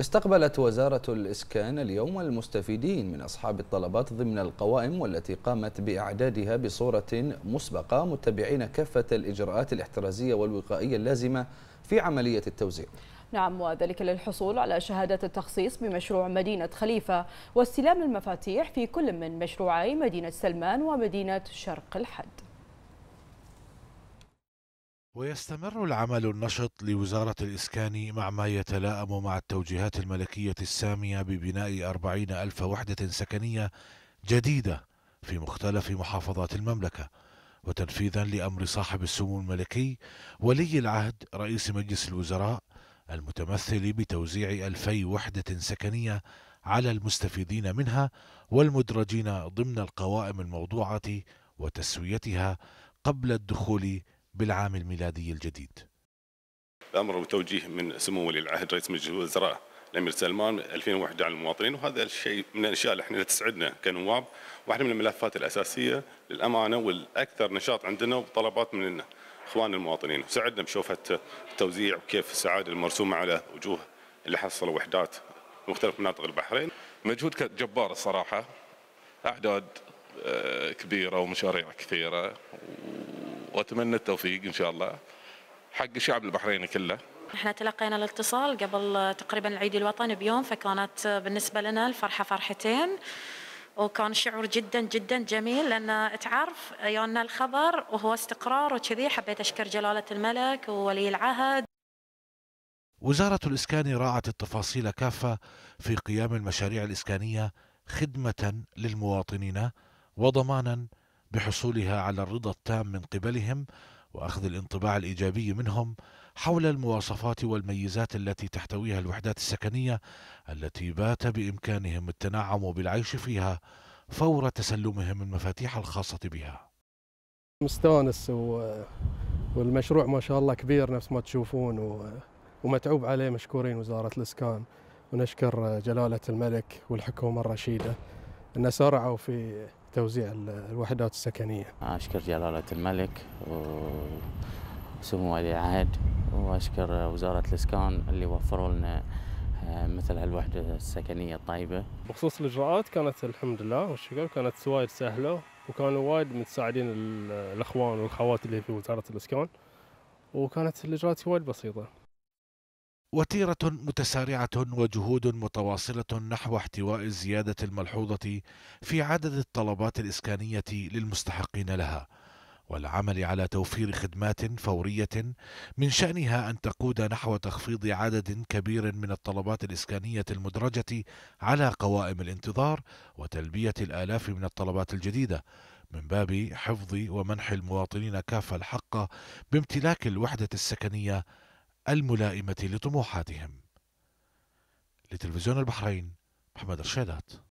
استقبلت وزارة الإسكان اليوم المستفيدين من أصحاب الطلبات ضمن القوائم والتي قامت بإعدادها بصورة مسبقة متبعين كافة الإجراءات الاحترازية والوقائية اللازمة في عملية التوزيع نعم وذلك للحصول على شهادة التخصيص بمشروع مدينة خليفة واستلام المفاتيح في كل من مشروعي مدينة سلمان ومدينة شرق الحد ويستمر العمل النشط لوزارة الإسكان مع ما يتلائم مع التوجيهات الملكية السامية ببناء أربعين ألف وحدة سكنية جديدة في مختلف محافظات المملكة وتنفيذا لأمر صاحب السمو الملكي ولي العهد رئيس مجلس الوزراء المتمثل بتوزيع ألفي وحدة سكنية على المستفيدين منها والمدرجين ضمن القوائم الموضوعة وتسويتها قبل الدخول بالعام الميلادي الجديد الأمر توجيه من سمو ولي العهد رئيس مجلس الوزراء الامير سلمان 2001 على المواطنين وهذا الشيء من الاشياء اللي احنا تسعدنا كنواب واحده من الملفات الاساسيه للامانه والاكثر نشاط عندنا وطلبات من اخوان المواطنين وسعدنا بشوفه التوزيع وكيف السعاده المرسومه على وجوه اللي حصلوا وحدات مختلف مناطق البحرين مجهود جبار الصراحه اعداد آه، كبيره ومشاريع كثيره واتمنى التوفيق ان شاء الله حق شعب البحرين كله احنا تلقينا الاتصال قبل تقريبا العيد الوطني بيوم فكانت بالنسبه لنا الفرحه فرحتين وكان شعور جدا جدا جميل لان تعرف يونا الخبر وهو استقرار وكذي حبيت اشكر جلاله الملك وولي العهد وزارة الإسكان راعت التفاصيل كافة في قيام المشاريع الإسكانية خدمة للمواطنين وضمانا بحصولها على الرضا التام من قبلهم واخذ الانطباع الايجابي منهم حول المواصفات والميزات التي تحتويها الوحدات السكنيه التي بات بامكانهم التنعم بالعيش فيها فور تسلمهم المفاتيح الخاصه بها. مستانس و... والمشروع ما شاء الله كبير نفس ما تشوفون و... ومتعوب عليه مشكورين وزاره الاسكان ونشكر جلاله الملك والحكومه الرشيده ان سرعوا في توزيع الوحدات السكنية أشكر جلالة الملك وسمو ولي العهد وأشكر وزارة الإسكان اللي وفروا لنا آه، مثل هالوحدة السكنية الطيبة بخصوص الإجراءات كانت الحمد لله والشكر كانت وايد سهلة وكانوا وايد متساعدين الإخوان والأخوات اللي في وزارة الإسكان وكانت الإجراءات وايد بسيطة وتيرة متسارعة وجهود متواصلة نحو احتواء الزيادة الملحوظة في عدد الطلبات الإسكانية للمستحقين لها، والعمل على توفير خدمات فورية من شأنها أن تقود نحو تخفيض عدد كبير من الطلبات الإسكانية المدرجة على قوائم الانتظار وتلبية الآلاف من الطلبات الجديدة، من باب حفظ ومنح المواطنين كافة الحق بامتلاك الوحدة السكنية الملائمة لطموحاتهم لتلفزيون البحرين محمد رشيدات